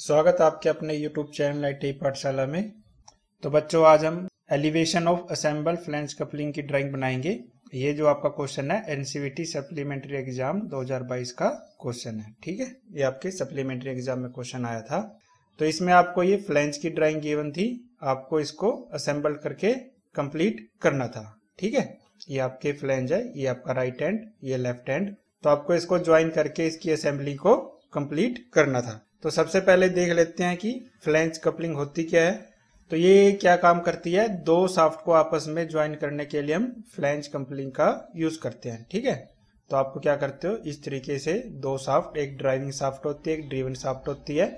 स्वागत आपके अपने YouTube चैनल आई टी पाठशाला में तो बच्चों आज हम elevation of assemble flange coupling की ड्राइंग बनाएंगे ये जो आपका क्वेश्चन है एनसीवीटी सप्लीमेंट्री एग्जाम 2022 का क्वेश्चन है ठीक है ये आपके सप्लीमेंट्री एग्जाम में क्वेश्चन आया था तो इसमें आपको ये फ्लेंज की ड्राइंग गिवन थी आपको इसको असेंबल करके कंप्लीट करना था ठीक है ये आपके फ्लेंज है ये आपका राइट हैंड ये लेफ्ट हैंड तो आपको इसको ज्वाइन करके इसकी असेंबली को कंप्लीट करना था तो सबसे पहले देख लेते हैं कि फ्लैंज कपलिंग होती क्या है तो ये क्या काम करती है दो साफ्ट को आपस में ज्वाइन करने के लिए हम फ्लैंज कपलिंग का यूज करते हैं ठीक है तो आपको क्या करते हो इस तरीके से दो साफ्ट एक ड्राइविंग साफ्ट होती है एक ड्रीवन साफ्ट होती है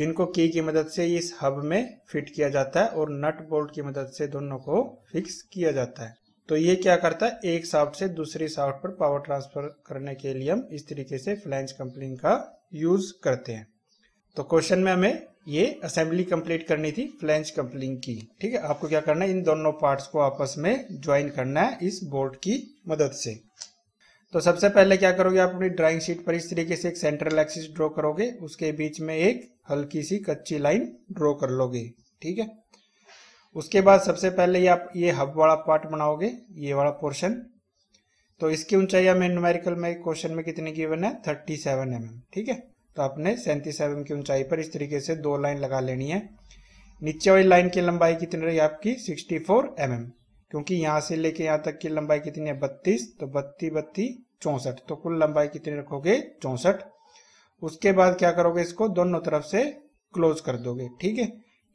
जिनको की की मदद से इस हब में फिट किया जाता है और नट बोल्ट की मदद से दोनों को फिक्स किया जाता है तो ये क्या करता है एक साफ्ट से दूसरी साफ्ट पर पावर ट्रांसफर करने के लिए हम इस तरीके से फ्लैंज कंपनी का यूज करते हैं तो क्वेश्चन में हमें ये असेंबली कंप्लीट करनी थी फ्लेंच कंप्लिंग की ठीक है आपको क्या करना है इन दोनों पार्ट्स को आपस में ज्वाइन करना है इस बोर्ड की मदद से तो सबसे पहले क्या करोगे आप अपनी ड्राइंग शीट पर इस तरीके से एक सेंट्रल एक्सिस ड्रॉ करोगे उसके बीच में एक हल्की सी कच्ची लाइन ड्रॉ कर लोगे ठीक है उसके बाद सबसे पहले आप ये हब वाला पार्ट बनाओगे ये वाला पोर्शन तो इसकी ऊंचाई हमें न्यूमेरिकल में क्वेश्चन में कितनी गिवन है थर्टी सेवन mm। ठीक है तो आपने सैंतीस एम की ऊंचाई पर इस तरीके से दो लाइन लगा लेनी है नीचे वाली लाइन की लंबाई कितनी रही आपकी 64 फोर mm, क्योंकि यहां से लेके यहां तक की लंबाई कितनी है बत्तीस तो बत्ती बत्ती चौसठ तो कुल लंबाई कितनी रखोगे चौसठ उसके बाद क्या करोगे इसको दोनों तरफ से क्लोज कर दोगे ठीक है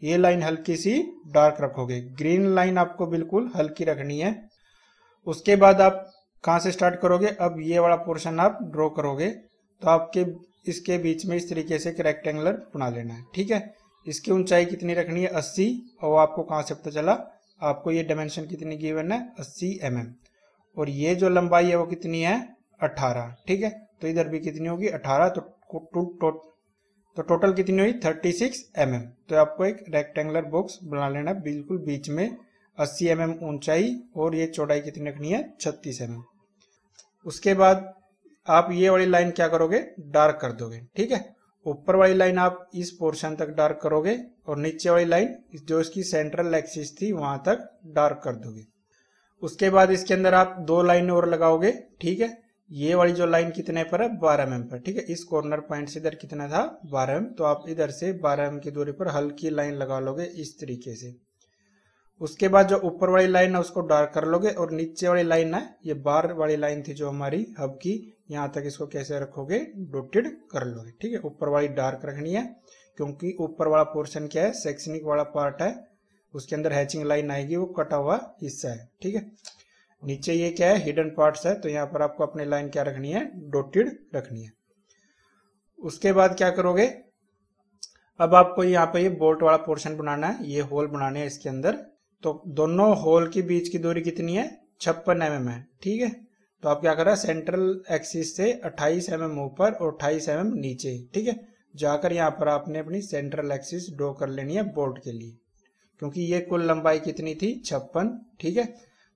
ये लाइन हल्की सी डार्क रखोगे ग्रीन लाइन आपको बिल्कुल हल्की रखनी है उसके बाद आप कहा से स्टार्ट करोगे अब ये वाला पोर्शन आप ड्रॉ करोगे तो आपके इसके बीच में इस तरीके से एक रेक्टेंगुलर बना लेना है ठीक है इसकी ऊंचाई कितनी रखनी है अस्सी और आपको कहाँ से पता चला आपको ये डायमेंशन कितनी गिवन है अस्सी एम mm. और ये जो लंबाई है वो कितनी है 18 ठीक है तो इधर भी कितनी होगी अठारह तो टू तो, तो टोटल कितनी हुई थर्टी सिक्स एम mm। तो आपको एक रेक्टेंगुलर बॉक्स बना लेना है बिल्कुल बीच में अस्सी एम mm ऊंचाई और ये चौड़ाई कितनी रखनी है एम एम mm। उसके बाद आप ये वाली लाइन क्या करोगे डार्क कर दोगे ठीक है ऊपर वाली लाइन आप इस पोर्शन तक डार्क करोगे और नीचे वाली लाइन जो इसकी सेंट्रल एक्सिस थी वहां तक डार्क कर दोगे उसके बाद इसके अंदर आप दो लाइन और लगाओगे ठीक है ये वाली जो लाइन कितने पर है बारह एम पर ठीक है इस कॉर्नर पॉइंट से इधर कितना था बारह एम तो आप इधर से बारह एम की दूरी पर हल्की लाइन लगा लोगे इस तरीके से उसके बाद जो ऊपर वाली लाइन है उसको डार्क कर लोगे और नीचे वाली लाइन है ये बार वाली लाइन थी जो हमारी हब की यहाँ तक इसको कैसे रखोगे डोटेड कर लोगे ठीक है ऊपर वाली डार्क रखनी है क्योंकि ऊपर वाला पोर्शन क्या है सेक्शनिक वाला पार्ट है उसके अंदर हैचिंग लाइन आएगी वो कटा हुआ हिस्सा है ठीक है नीचे ये क्या है हिडन पार्ट है तो यहाँ पर आपको अपनी लाइन क्या रखनी है डोटेड रखनी है उसके बाद क्या करोगे अब आपको यहाँ पे ये बोल्ट वाला पोर्शन बनाना है ये होल बनाने है इसके अंदर तो दोनों होल के बीच की दूरी कितनी है छप्पन एम mm है ठीक है तो आप क्या कर रहे हैं सेंट्रल एक्सिस से 28 एम mm ऊपर और 28 एम mm नीचे ठीक है जाकर यहाँ पर आपने अपनी सेंट्रल एक्सिस ड्रो कर लेनी है बोर्ड के लिए क्योंकि ये कुल लंबाई कितनी थी छप्पन ठीक है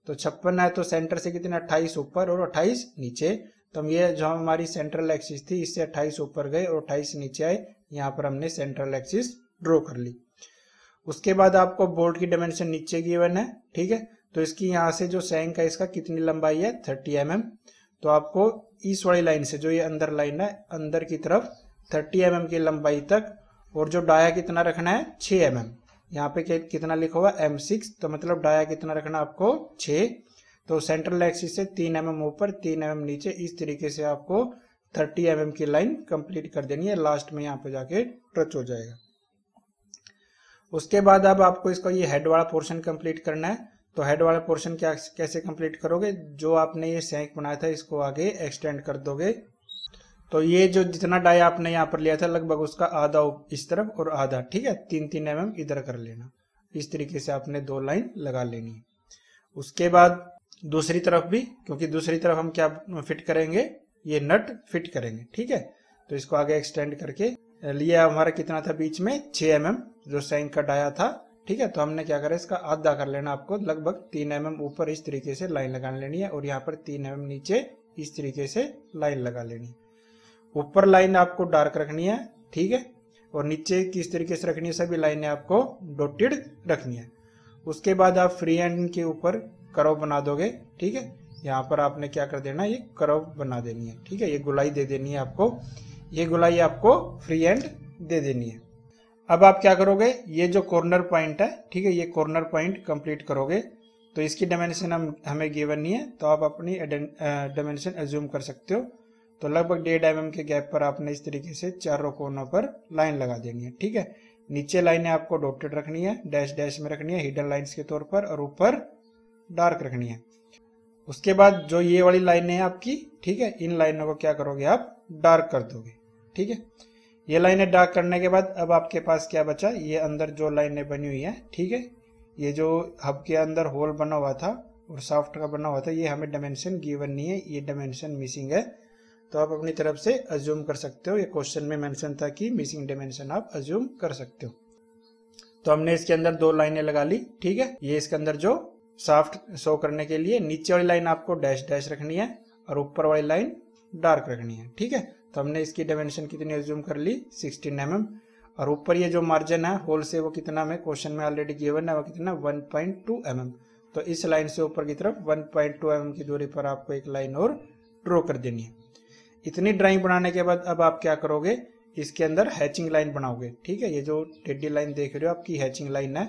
तो छप्पन है तो सेंटर से कितने अट्ठाईस ऊपर और अट्ठाईस नीचे तो हम ये जो हमारी सेंट्रल एक्सिस थी इससे अट्ठाईस ऊपर गए और अट्ठाईस नीचे आए यहाँ पर हमने सेंट्रल एक्सिस ड्रॉ कर ली उसके बाद आपको बोर्ड की डायमेंशन नीचे गिवन है ठीक है तो इसकी यहाँ से जो सैंग है इसका कितनी लंबाई है थर्टी एम mm. तो आपको इस वाली लाइन से जो ये अंदर लाइन है अंदर की तरफ थर्टी एम mm की लंबाई तक और जो डाया कितना रखना है छ एम एम यहाँ पे कितना लिखा हुआ एम सिक्स तो मतलब डाया कितना रखना आपको छः तो सेंट्रल एक्सिस से तीन एम mm एम ऊपर तीन एम mm एम नीचे इस तरीके से आपको थर्टी एम एम की लाइन कंप्लीट कर देनी है लास्ट में यहाँ पे जाके टच हो जाएगा उसके बाद अब आपको इसका ये हेड वाला पोर्शन कंप्लीट करना है तो हेड वाला पोर्शन क्या कैसे कंप्लीट करोगे जो आपने ये सैंक बनाया था इसको आगे एक्सटेंड कर दोगे तो ये जो जितना डाई आपने यहाँ पर लिया था लगभग उसका आधा इस तरफ और आधा ठीक है तीन तीन एम इधर कर लेना इस तरीके से आपने दो लाइन लगा लेनी उसके बाद दूसरी तरफ भी क्योंकि दूसरी तरफ हम क्या फिट करेंगे ये नट फिट करेंगे ठीक है तो इसको आगे एक्सटेंड करके लिया हमारा कितना था बीच में छ एम mm, जो साइन कट आया था ठीक है तो हमने क्या करा इसका आधा कर लेना आपको लगभग तीन एम mm एम ऊपर इस तरीके से लाइन लगा लेनी है और यहाँ पर तीन एम mm एम नीचे इस तरीके से लाइन लगा लेनी ऊपर लाइन आपको डार्क रखनी है ठीक है और नीचे किस तरीके से रखनी है सभी लाइनें आपको डोटेड रखनी है उसके बाद आप फ्री एंड के ऊपर करव बना दोगे ठीक है यहाँ पर आपने क्या कर देना ये करव बना देनी है ठीक है ये गुलाई दे देनी है आपको ये गोलाई आपको फ्री एंड दे देनी है अब आप क्या करोगे ये जो कॉर्नर पॉइंट है ठीक है ये कॉर्नर पॉइंट कंप्लीट करोगे तो इसकी डायमेंशन हम हमें गिवन नहीं है तो आप अपनी डायमेंशन एज्यूम कर सकते हो तो लगभग डेढ़ एम mm के गैप पर आपने इस तरीके से चारों कोनों पर लाइन लगा देनी है ठीक है नीचे लाइनें आपको डॉटेड रखनी है डैश डैश में रखनी है हिडन लाइंस के तौर पर और ऊपर डार्क रखनी है उसके बाद जो ये वाली लाइनें हैं आपकी ठीक है इन लाइनों को क्या करोगे आप डार्क कर दोगे ठीक है ये लाइनें डार्क करने के बाद अब आपके पास क्या बचा ये अंदर जो लाइनें बनी हुई है ठीक है ये जो हब के अंदर होल बना हुआ था और सॉफ्ट का बना हुआ था ये हमें डायमेंशन गिवन नहीं है ये डायमेंशन मिसिंग है तो आप अपनी तरफ से अज्यूम कर सकते हो ये क्वेश्चन में मेंशन था कि मिसिंग डायमेंशन आप अज्यूम कर सकते हो तो हमने इसके अंदर दो लाइनें लगा ली ठीक है ये इसके अंदर जो सॉफ्ट शो करने के लिए नीचे वाली लाइन आपको डैश डैश रखनी है और ऊपर वाली लाइन डार्क रखनी है ठीक है तो हमने इसकी डायमेंशन कितनी एज्यूम कर ली 16 एम mm. और ऊपर ये जो मार्जिन है होल से वो कितना में क्वेश्चन में ऑलरेडी गिवन है वो कितना 1.2 पॉइंट mm. तो इस लाइन से ऊपर की तरफ 1.2 पॉइंट mm की दूरी पर आपको एक लाइन और ड्रॉ कर देनी है इतनी ड्राइंग बनाने के बाद अब आप क्या करोगे इसके अंदर हैचिंग लाइन बनाओगे ठीक है ये जो टेडी लाइन देख रहे हो आपकी हैचिंग लाइन है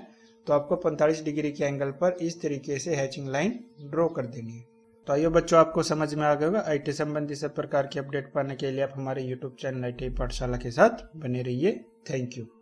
तो आपको पैंतालीस डिग्री के एंगल पर इस तरीके से हैचिंग लाइन ड्रॉ कर देनी है तो आइए बच्चों आपको समझ में आ गया होगा आईटी संबंधी सब प्रकार की अपडेट पाने के लिए आप हमारे यूट्यूब चैनल आई पाठशाला के साथ बने रहिए थैंक यू